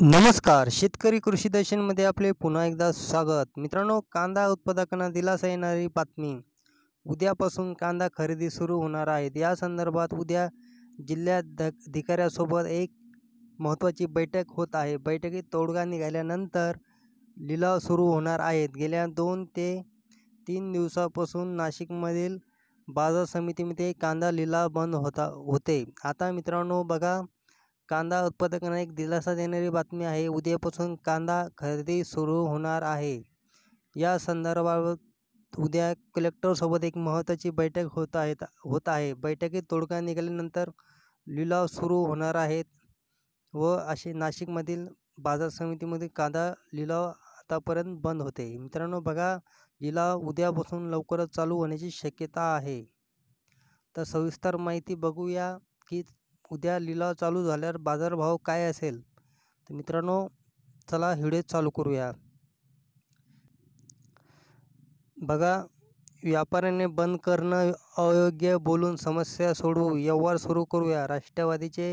नमस्कार शेतकरी कृषी दर्शनमध्ये आपले पुन्हा एकदा स्वागत मित्रांनो कांदा उत्पादकांना दिलासा येणारी बातमी उद्यापासून कांदा खरेदी सुरू होणार आहेत या संदर्भात उद्या अधिकाऱ्यासोबत एक महत्त्वाची बैठक होत आहे बैठकीत तोडगा निघाल्यानंतर लिलाव सुरू होणार आहेत गेल्या दोन ते तीन दिवसापासून नाशिकमधील बाजार समितीमध्ये कांदा लिलाव बंद होता होते आता मित्रांनो बघा कांदा उत्पादकांना एक दिलासा देणारी बातमी आहे उद्यापासून कांदा खरेदी सुरू होणार आहे या संदर्भात उद्या कलेक्टरसोबत एक महत्त्वाची बैठक होत आहे होत आहे बैठकीत तोडगा निघाल्यानंतर लिलाव सुरू होणार आहेत व असे नाशिकमधील बाजार समितीमध्ये कांदा लिलाव आतापर्यंत बंद होते मित्रांनो बघा लिलाव उद्यापासून लवकरच चालू होण्याची शक्यता आहे तर सविस्तर माहिती बघूया की उद्या लिलाव चालू झाल्यावर बाजारभाव काय असेल तर मित्रांनो चला हिडे चालू करूया बघा व्यापाऱ्याने बंद करणं अयोग्य बोलून समस्या सोडवू व्यवहार सुरू करूया राष्ट्रवादीचे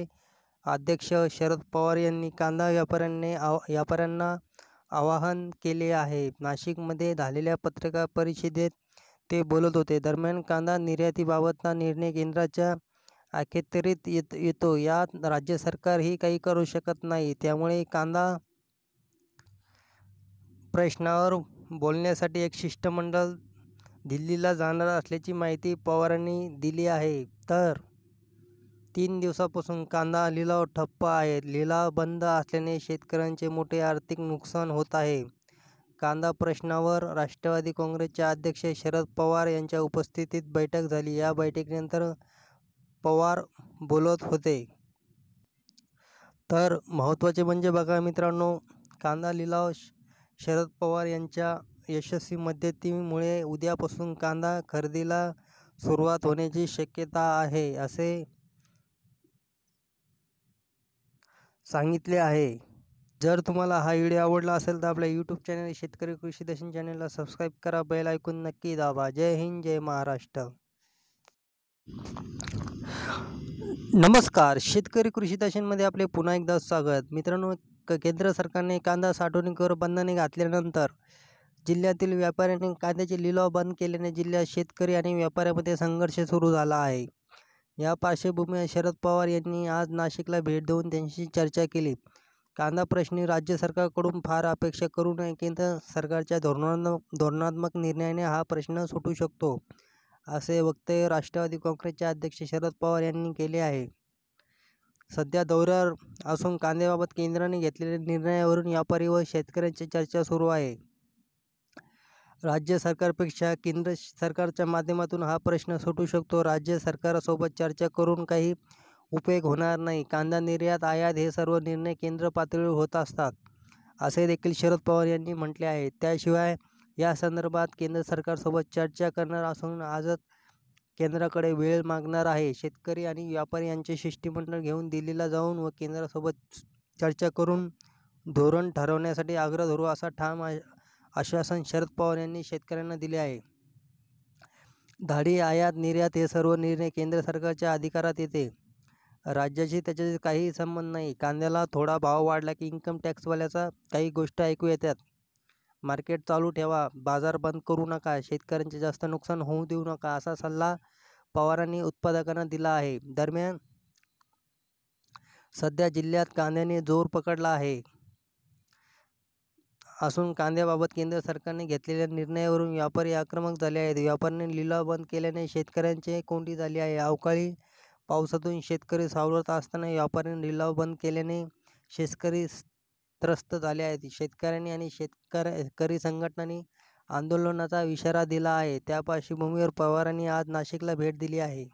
अध्यक्ष शरद पवार यांनी कांदा व्यापाऱ्यांनी आव व्यापाऱ्यांना आवाहन केले आहे नाशिकमध्ये झालेल्या पत्रकार परिषदेत ते बोलत होते दरम्यान कांदा निर्यातीबाबतचा निर्णय केंद्राच्या अखेरीत येत येतो यात राज्य ही काही करू शकत नाही त्यामुळे कांदा प्रश्नावर बोलण्यासाठी एक शिष्टमंडळ दिल्लीला जाणार असल्याची माहिती पवारांनी दिली आहे तर तीन दिवसापासून कांदा लिलाव ठप्प आहे लिलाव बंद असल्याने शेतकऱ्यांचे मोठे आर्थिक नुकसान होत आहे कांदा प्रश्नावर राष्ट्रवादी काँग्रेसचे अध्यक्ष शरद पवार यांच्या उपस्थितीत बैठक झाली या बैठकीनंतर पवार बोलत होते तर महत्त्वाचे म्हणजे बघा मित्रांनो कांदा लिलाव शरद पवार यांच्या यशस्वी मध्यतीमुळे उद्यापासून कांदा खरेदीला सुरुवात होण्याची शक्यता आहे असे सांगितले आहे जर तुम्हाला हा व्हिडिओ आवडला असेल तर आपल्या यूट्यूब चॅनल शेतकरी कृषी दर्शन चॅनलला सबस्क्राईब करा बेल ऐकून नक्की दाबा जय हिंद जय महाराष्ट्र नमस्कार शेतकरी कृषी दर्शनमध्ये आपले पुन्हा एकदा स्वागत मित्रांनो क केंद्र सरकारने कांदा कर बंधने घातल्यानंतर जिल्ह्यातील व्यापाऱ्यांनी कांद्याचे लिलाव बंद केल्याने जिल्ह्यात शेतकरी आणि व्यापाऱ्यामध्ये संघर्ष सुरू झाला आहे या पार्श्वभूमीवर शरद पवार यांनी आज नाशिकला भेट देऊन त्यांची चर्चा केली कांदा प्रश्नी राज्य सरकारकडून फार अपेक्षा करू नये केंद्र सरकारच्या धोरणात्मक धोरणात्मक निर्णयाने हा प्रश्न सुटू शकतो असे वक्तव्य राष्ट्रवादी काँग्रेसचे अध्यक्ष शरद पवार यांनी केले आहे सध्या दौऱ्यावर असून कांद्याबाबत केंद्राने घेतलेल्या निर्णयावरून व्यापारी व शेतकऱ्यांची चर्चा सुरू आहे राज्य सरकारपेक्षा केंद्र सरकारच्या माध्यमातून हा प्रश्न सुटू शकतो राज्य सरकारसोबत चर्चा करून काही उपयोग होणार नाही कांदा निर्यात आयात हे सर्व निर्णय केंद्र पातळीवर होत असतात असे देखील शरद पवार यांनी म्हटले आहे त्याशिवाय या संदर्भात केंद्र सरकारसोबत चर्चा करणार असून आजच केंद्राकडे वेळ मागणार आहे शेतकरी आणि व्यापारी यांचे शिष्टमंडळ घेऊन दिल्लीला जाऊन व केंद्रासोबत चर्चा करून धोरण ठरवण्यासाठी आग्रह धरू असा ठाम आश्वासन शरद पवार यांनी शेतकऱ्यांना दिले आहे धाडी आयात निर्यात हे सर्व निर्णय केंद्र सरकारच्या अधिकारात येते राज्याशी त्याच्याशी काहीही संबंध नाही कांद्याला थोडा भाव वाढला की इन्कम टॅक्सवाल्याचा काही गोष्ट ऐकू येतात मार्केट चालू ठेवा बाजार बंद करू नका शेतकऱ्यांचे जास्त नुकसान होऊ देऊ नका असा सल्ला पवारांनी उत्पादकांना दिला आहे दरम्यान सध्या जिल्ह्यात कांद्याने जोर पकडला आहे असून कांद्याबाबत केंद्र सरकारने घेतलेल्या निर्णयावरून व्यापारी आक्रमक झाले आहेत व्यापाऱ्यांनी लिलाव बंद केल्याने शेतकऱ्यांचे कोंडी झाली आहे अवकाळी पावसातून शेतकरी सावरत असताना व्यापाऱ्यांनी लिलाव बंद केल्याने शेतकरी त्रस्त झाले आहेत शेतकऱ्यांनी आणि शेतकरी संघटनांनी आंदोलनाचा इशारा दिला आहे त्या पार्श्वभूमीवर पवारांनी आज नाशिकला भेट दिली आहे